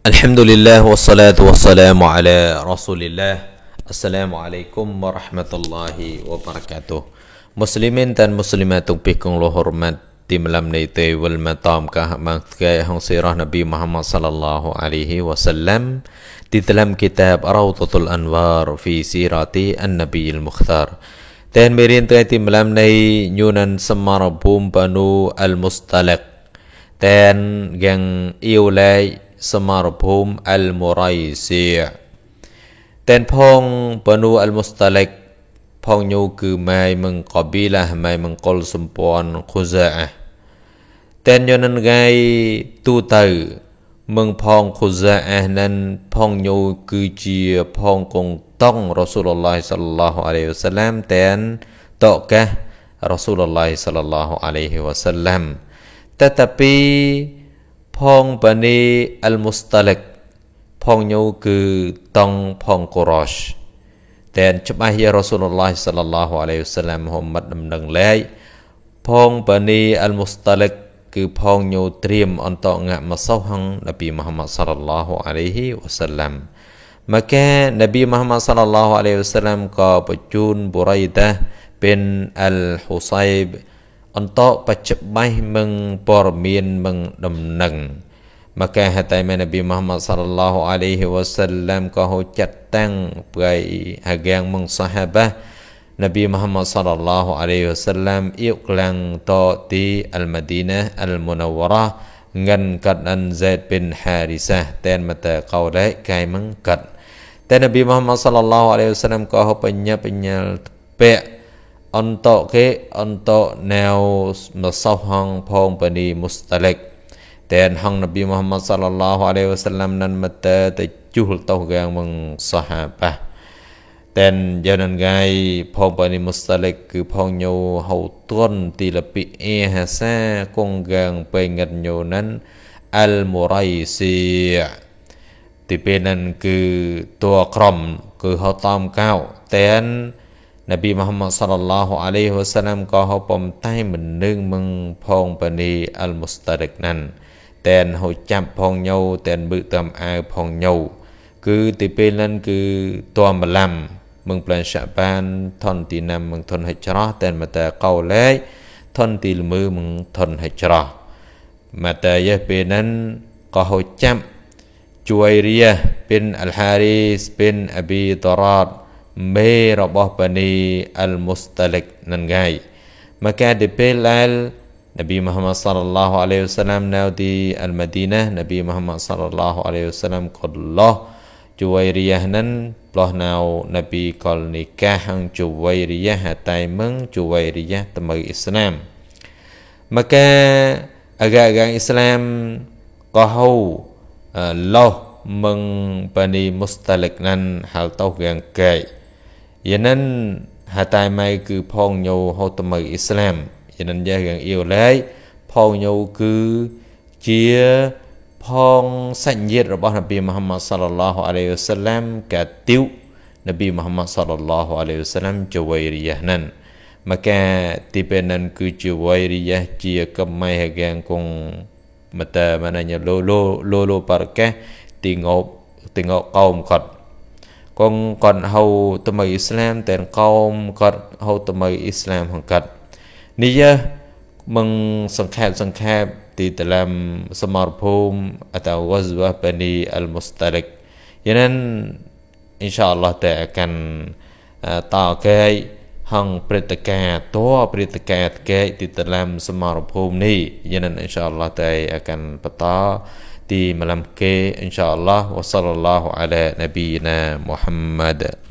الحمد لله والصلاة والسلام على رسول الله السلام عليكم warahmatullahi wabarakatuh Muslimin dan muslimat tupikung lo hormat di malam ni te wal matam kah mangkai hang sirah Nabi Muhammad sallallahu alaihi wasallam di dalam kitab Rawdatul Anwar fi sirati An-Nabi Al-Mukhtar dan merin te di malam ni nyunan semar bum banu al-mustalaq dan yang iulai សមរភូមិអលមូរ៉ៃសៀតែនផងបនូអលមុស្តាលិកផងញូគឺម៉ៃមឹងកប៊ីឡាម៉ៃមឹងកុលសម្ព័ន្ធខូសាតែនយនងៃទូទៅមឹងផងខូសាអះនឹងផងញូគឺជាផងកងតង់រ៉ាស៊ូលឡោះសល្លាហ៍អាឡៃវ៉ាសាឡាមតែនតកកះរ៉ាស៊ូលឡោះសល្លាហ៍អាឡៃវ៉ាសាឡាមតតពីផងបានីអលមូស្តាលិកផងញូគឺតង់ផងកូរ៉សតែច្បាស់យរ៉ាស៊ូលឡោះសាឡឡោះអាឡៃហ៊ីវសាឡាមហូម៉ាត់ដំណឹងលែកផងបានីអលមូស្តាលិកគឺ ផងញូត្រៀមអន្តងៈមសោហងនប៊ីមូហាម៉ាត់សាឡឡោះអាឡៃហ៊ីវសាឡាមមកែនប៊ីមូហាម៉ាត់សាឡឡោះអាឡៃហ៊ីវសាឡាមក៏បញ្ជូនបុរៃតាបិនអលហ៊ូសៃបអន្តបច្ចបៃមឹងព័រមៀនមឹងដំណឹងមកកែហតៃមេនប៊ីមហមសាឡឡោះអាឡៃហ៊ីវ៉ាសាឡាមក៏ហូចាត់តាំងព្រៃអាកាងមឹងសាហាបានប៊ីមហមសាឡឡោះអាឡៃហ៊ីវ៉ាសាឡាមអ៊ីវក្លាំងតទីអលម៉ាឌីណាអលមូណាវរ៉ាងាន់កាត់អានហ្សេតប៊ីនហារីសាតែនមតកោលេកែមឹងកាត់តែនប៊ីមហមសាឡឡោះអាឡៃហ៊ីវ៉ាសាឡាមក៏ហូបញ្ញាបញ្ញាលពាក់អន្តោគេអន្តោណៅមសោហងផងបនីមុស្តលិកតែនហងនប៊ីមូហាម៉ាត់សាឡឡោះអាឡៃវ៉ាសាឡាំនឹងមតើទៅជួលតោកាងមងសហបាតែនយ៉ាងណងៃផងបនីមុស្តលិកគឺផងញោហៅទុនទីលពីអេហាសាគងកាងពេងិតញោនឹងអលមូរៃស៊ីទីពេលនឹងគឺតួក្រុមគឺហៅតាមកៅតែននប៊ីមូហាម៉ាត់សល្លឡោះអាឡៃហ៊ីវ៉ាសាឡាមក៏ហូបំតែមិននឹងមឹងផងបនីអលមូស្តារិកណាន់តែនហូចាប់ផងញោតែនមឹកតាមអាវផងញោគឺទីពេលនឹងគឺតមឡាំមឹងប្លែនសាបានថនទីណាំមឹងថនហិចរោះតែនមតាកោលែកថនទីលមឺមឹងថនហិចរោះមតាយេពេលនឹងក៏ហូចាប់ជួយរីះបិនអលហារីសបិនអប៊ីតរ៉ាតមេរបស់បនីអលមុស្តលិកនឹងងាយមកកាដេពេលលនប៊ីមហមម៉ាសលឡាហ៍អាឡៃវសឡាមណៅឌីអលមឌីណានប៊ីមហមម៉ាសលឡាហ៍អាឡៃវសឡាមកុលឡោះជួយរីះនឹងផ្លោះណៅនប៊ីកលនិកាហងជួយរីះតៃមឹងជួយរីះតមៃអ៊ីស្លាមមកកាអកាកាអ៊ីស្លាមកោហូឡោះមឹងបនីមុស្តលិកណាន់ហាល់តោះយ៉ាងកែយានិន hatai mai គឺផងញោហូតមៅអ៊ីស្លាមយានិនយេរឿងអ៊ីវឡេផងញោគឺជាផងសញ្ញិតរបស់នប៊ីមូហាម៉ាត់សល្លឡោះអាឡៃហ៊ីវសាឡាមកាទៀวนប៊ីមូហាម៉ាត់សល្លឡោះអាឡៃហ៊ីវសាឡាមជាវៃរីយ៉ាហ្នឹងមកកាទីពេលនឹងគឺជាវៃរីយ៉ាជាកំមៃហកាងគងមតាមណញឡូឡូឡូឡូប៉ារកេទីងប់ទីងប់កោមគាត់ con còn hầu tụi mày Islam tên con còn hầu tụi mày Islam hằng cật ní mừng sân khép sân khép ទីតឡាំសមរភូមិអតវ៉ាសវ៉ាបានីអលមូស្តាលិកយ៉ាងណាអ៊ីនសាអល់ឡោះតើកាន់តោកែកហងព្រឹត្តិការតោព្រឹត្តិការកែកទីតឡាំសមរភូមិនេះយ៉ាងណាអ៊ីនសាអល់ឡោះតើកាន់បន្ត di malam ke insyaallah wasallallahu ala nabiyina Muhammad